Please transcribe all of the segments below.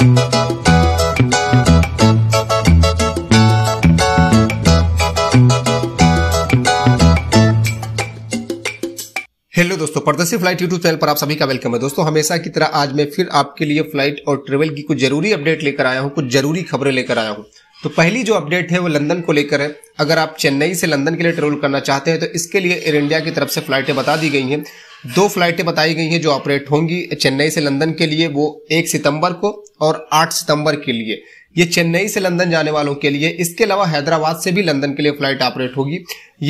hello दोस्तों परदर्शी flight YouTube channel पर आप सभी का वेलकम है दोस्तों हमेशा की तरह आज मैं फिर आपके लिए फ्लाइट और ट्रेवल की कुछ जरूरी अपडेट लेकर आया हूं कुछ जरूरी खबरें लेकर आया हूं तो पहली जो अपडेट है वो लंदन को लेकर है अगर आप चेन्नई से लंदन के लिए ट्रेवल करना चाहते हैं तो इसके लिए एयर इंडिया की तरफ से फ़्लाइटें बता दी गई हैं दो फ़्लाइटें बताई गई हैं जो ऑपरेट होंगी चेन्नई से लंदन के लिए वो एक सितंबर को और आठ सितंबर के लिए ये चेन्नई से लंदन जाने वालों के लिए इसके अलावा हैदराबाद से भी लंदन के लिए फ्लाइट ऑपरेट होगी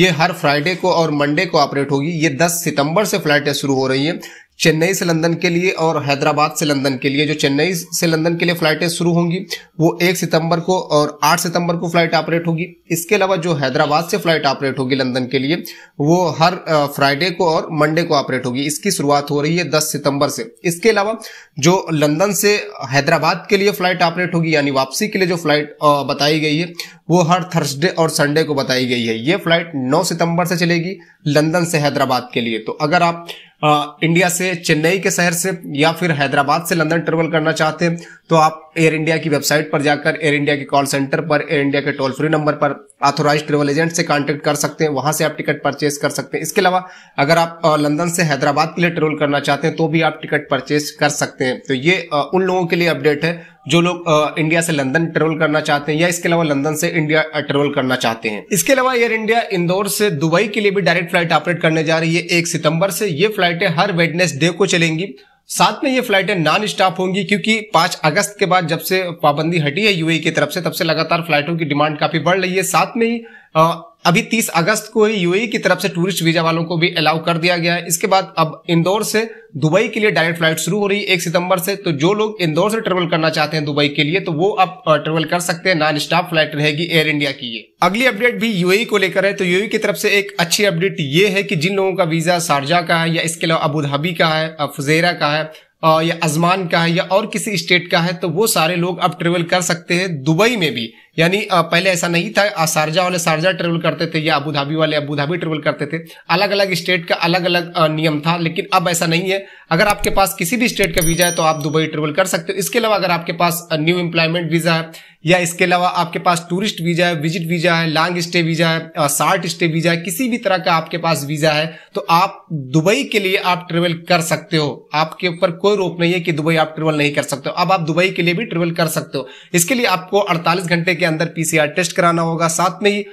ये हर फ्राइडे को और मंडे को ऑपरेट होगी ये 10 सितंबर से फ्लाइटें शुरू हो रही हैं चेन्नई से लंदन के लिए और हैदराबाद से लंदन के लिए जो चेन्नई से लंदन के लिए फ्लाइटें शुरू होंगी वो एक सितंबर को और आठ सितंबर को फ्लाइट ऑपरेट होगी इसके अलावा जो हैदराबाद से फ्लाइट ऑपरेट होगी लंदन के लिए वो हर फ्राइडे को और मंडे को ऑपरेट होगी इसकी शुरुआत हो रही है दस सितंबर से इसके अलावा जो लंदन से हैदराबाद के लिए फ्लाइट ऑपरेट होगी यानी वापसी के लिए जो फ्लाइट बताई गई है वो हर थर्सडे और संडे को बताई गई है ये फ्लाइट 9 सितंबर से चलेगी लंदन से हैदराबाद के लिए तो अगर आप आ, इंडिया से चेन्नई के शहर से या फिर हैदराबाद से लंदन ट्रेवल करना चाहते हैं तो आप एयर इंडिया की वेबसाइट पर जाकर एयर इंडिया के कॉल सेंटर पर एयर इंडिया के टोल फ्री नंबर पर ऑथोराइज ट्रेवल एजेंट से कांटेक्ट कर सकते हैं वहां से आप टिकट परचेज कर सकते हैं इसके अलावा अगर आप लंदन से हैदराबाद के लिए ट्रेवल करना चाहते हैं तो भी आप टिकट परचेज कर सकते हैं तो ये उन लोगों के लिए अपडेट है जो लोग इंडिया से लंदन ट्रेवल करना चाहते हैं या इसके अलावा लंदन से इंडिया ट्रेवल करना चाहते हैं इसके अलावा एयर इंडिया इंदौर से दुबई के लिए भी डायरेक्ट फ्लाइट ऑपरेट करने जा रही है एक सितंबर से ये फ्लाइटें हर वेडनेसडे को चलेंगी साथ में ये फ्लाइटें नॉन स्टॉप होंगी क्योंकि 5 अगस्त के बाद जब से पाबंदी हटी है यूएई e की तरफ से तब से लगातार फ्लाइटों की डिमांड काफी बढ़ रही है साथ में ही अभी 30 अगस्त को ही यूएई e की तरफ से टूरिस्ट वीजा वालों को भी अलाउ कर दिया गया है इसके बाद अब इंदौर से दुबई के लिए डायरेक्ट फ्लाइट शुरू हो रही है एक सितंबर से तो जो लोग इंदौर से ट्रेवल करना चाहते हैं दुबई के लिए तो वो अब ट्रेवल कर सकते हैं नॉन स्टॉप फ्लाइट रहेगी एयर इंडिया की ये अगली अपडेट भी यूएई e को लेकर है तो यूएई e की तरफ से एक अच्छी अपडेट ये है कि जिन लोगों का वीजा शारजा का है या इसके अलावा अबूधाबी का है फुजेरा का है या अजमान का है या और किसी स्टेट का है तो वो सारे लोग अब ट्रेवल कर सकते हैं दुबई में भी यानी पहले ऐसा नहीं था शारजा वाले शारजा ट्रेवल करते थे या अबू धाबी वाले अबू धाबी ट्रेवल करते थे अलग अलग स्टेट का अलग अलग नियम था लेकिन अब ऐसा नहीं है अगर आपके पास किसी भी स्टेट का वीजा है तो आप दुबई ट्रेवल कर सकते हो इसके अलावा अगर आपके पास न्यू एम्प्लॉयमेंट वीजा है या इसके अलावा आपके पास टूरिस्ट वीजा है विजिट वीजा है लॉन्ग स्टे वीजा है शार्ट स्टे वीजा है किसी भी तरह का आपके पास वीजा है तो आप दुबई के लिए आप ट्रेवल कर सकते हो आपके ऊपर कोई रोक नहीं है कि दुबई आप ट्रेवल नहीं कर सकते हो अब आप दुबई के लिए भी ट्रेवल कर सकते हो इसके लिए आपको अड़तालीस घंटे के अंदर पीसीआर टेस्ट कराना होगा साथ में ही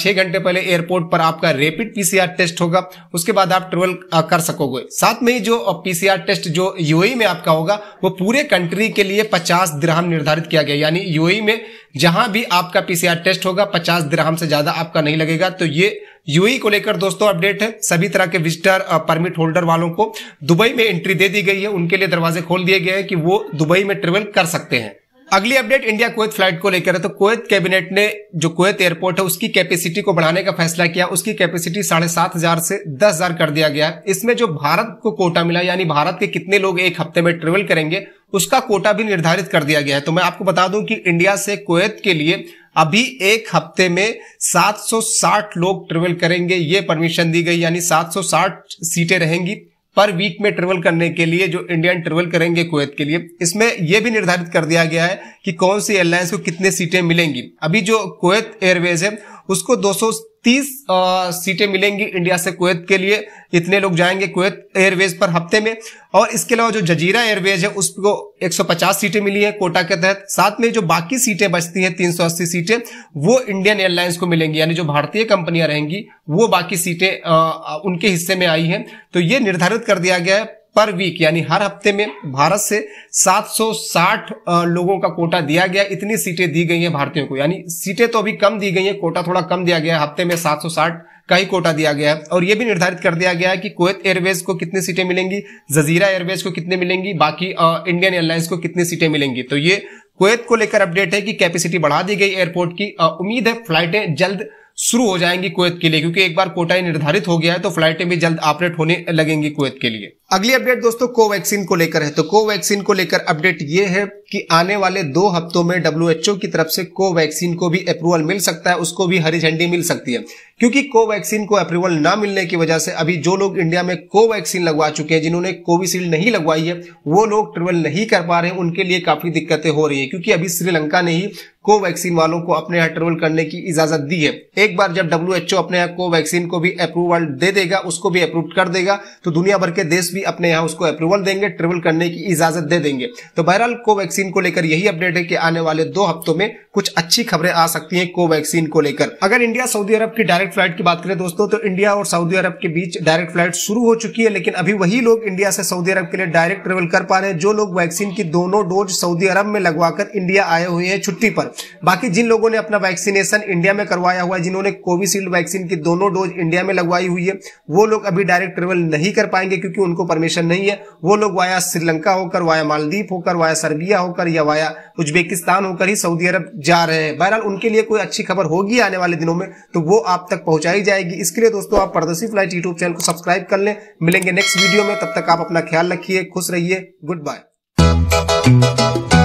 छह घंटे पहले एयरपोर्ट पर आपका रेपिड पीसीआर टेस्ट होगा उसके बाद आप ट्रेवल कर सकोगे साथ में ही जो पीसीआर टेस्ट जो यूएई e में आपका होगा वो पूरे कंट्री के लिए पचास दिरहम निर्धारित किया गया यानी यूएई e में जहां भी आपका पीसीआर टेस्ट होगा पचास दिरहम से ज्यादा आपका नहीं लगेगा तो ये यूएई e को लेकर दोस्तों अपडेट है सभी तरह के विजिटर परमिट होल्डर वालों को दुबई में एंट्री दे दी गई है उनके लिए दरवाजे खोल दिए गए हैं कि वो दुबई में ट्रेवल कर सकते हैं अगली अपडेट इंडिया कुवैत फ्लाइट को लेकर है तो कुवैत कैबिनेट ने जो कुवैत एयरपोर्ट है उसकी कैपेसिटी को बढ़ाने का फैसला किया उसकी कैपेसिटी साढ़े सात हजार से दस हजार कर दिया गया है इसमें जो भारत को कोटा मिला यानी भारत के कितने लोग एक हफ्ते में ट्रेवल करेंगे उसका कोटा भी निर्धारित कर दिया गया है तो मैं आपको बता दूं कि इंडिया से कुवैत के लिए अभी एक हफ्ते में 760 लोग ट्रेवल करेंगे ये परमिशन दी गई यानी 760 सीटें रहेंगी पर वीक में ट्रेवल करने के लिए जो इंडियन ट्रेवल करेंगे कुवैत के लिए इसमें यह भी निर्धारित कर दिया गया है कि कौन सी एयरलाइंस को कितने सीटें मिलेंगी अभी जो कुवैत एयरवेज है उसको 230 सीटें मिलेंगी इंडिया से कुवैत के लिए इतने लोग जाएंगे कुवैत एयरवेज पर हफ्ते में और इसके अलावा जो जजीरा एयरवेज है उसको 150 सीटें मिली है कोटा के तहत साथ में जो बाकी सीटें बचती हैं 380 सीटें वो इंडियन एयरलाइंस को मिलेंगी यानी जो भारतीय कंपनियां रहेंगी वो बाकी सीटें उनके हिस्से में आई हैं तो ये निर्धारित कर दिया गया है पर वीक यानी हर हफ्ते में भारत से 760 लोगों का कोटा दिया गया इतनी सीटें दी गई हैं भारतीयों को यानी सीटें तो अभी कम दी गई हैं कोटा थोड़ा कम दिया गया है हफ्ते में 760 का ही कोटा दिया गया है और यह भी निर्धारित कर दिया गया है कि कोयत एयरवेज को कितनी सीटें मिलेंगी जजीरा एयरवेज को कितने मिलेंगी बाकी इंडियन एयरलाइंस को कितनी सीटें मिलेंगी तो ये कुवैत को लेकर अपडेट है कि कैपेसिटी बढ़ा दी गई एयरपोर्ट की उम्मीद है फ्लाइटें जल्द शुरू हो जाएंगी कुवैत के लिए क्योंकि एक बार कोटा निर्धारित हो गया है तो फ्लाइटें भी जल्द ऑपरेट होने लगेंगी कुवैत के लिए अगली अपडेट दोस्तों कोवैक्सीन को लेकर है तो कोवैक्सीन को लेकर अपडेट ये है कि आने वाले दो हफ्तों में डब्ल्यू की तरफ से कोवैक्सीन को भी अप्रूवल मिल सकता है उसको भी हरी झंडी मिल सकती है क्योंकि कोवैक्सीन को अप्रूवल ना मिलने की वजह से अभी जो लोग इंडिया में कोवैक्सीन लगवा चुके हैं जिन्होंने कोविशील्ड नहीं लगवाई है वो लोग ट्रेवल नहीं कर पा रहे हैं उनके लिए काफी दिक्कतें हो रही है क्योंकि अभी श्रीलंका ने ही कोवैक्सीन वालों को अपने यहाँ ट्रेवल करने की इजाजत दी है एक बार जब डब्ल्यू अपने यहाँ कोवैक्सीन को भी अप्रूवल दे देगा उसको भी अप्रूव कर देगा तो दुनिया भर के देश भी अपने यहाँ उसको अप्रूवल देंगे ट्रेवल करने की इजाजत दे देंगे तो बहरहाल कोवैक्सीन वैक्सीन को लेकर यही अपडेट है कि आने वाले दो हफ्तों में कुछ अच्छी खबरें आ सकती हैं कोवैक्सीन को लेकर अगर इंडिया सऊदी अरब की डायरेक्ट फ्लाइट की बात करें दोस्तों तो इंडिया और सऊदी अरब के बीच डायरेक्ट फ्लाइट शुरू हो चुकी है लेकिन अभी वही लोग इंडिया से सऊदी अरब के लिए डायरेक्ट ट्रेवल कर पा रहे हैं जो लोग वैक्सीन की दोनों डोज सऊदी अरब में लगवाकर इंडिया आए हुए हैं छुट्टी पर बाकी जिन लोगों ने अपना वैक्सीनेशन इंडिया में करवाया हुआ है जिन्होंने कोविशील्ड वैक्सीन की दोनों डोज इंडिया में लगवाई हुई है वो लोग अभी डायरेक्ट ट्रेवल नहीं कर पाएंगे क्योंकि उनको परमिशन नहीं है वो लोग वाया श्रीलंका होकर वाया मालदीप होकर वाया सर्बिया हो होकर या वाया उज्बेकिस्तान होकर ही सऊदी अरब जा रहे हैं बहरहाल उनके लिए कोई अच्छी खबर होगी आने वाले दिनों में तो वो आप तक पहुंचाई जाएगी इसके लिए दोस्तों आप प्रदर्शी फ्लाइट यूट्यूब चैनल को सब्सक्राइब कर लें मिलेंगे नेक्स्ट वीडियो में तब तक आप अपना ख्याल रखिए खुश रहिए गुड बाय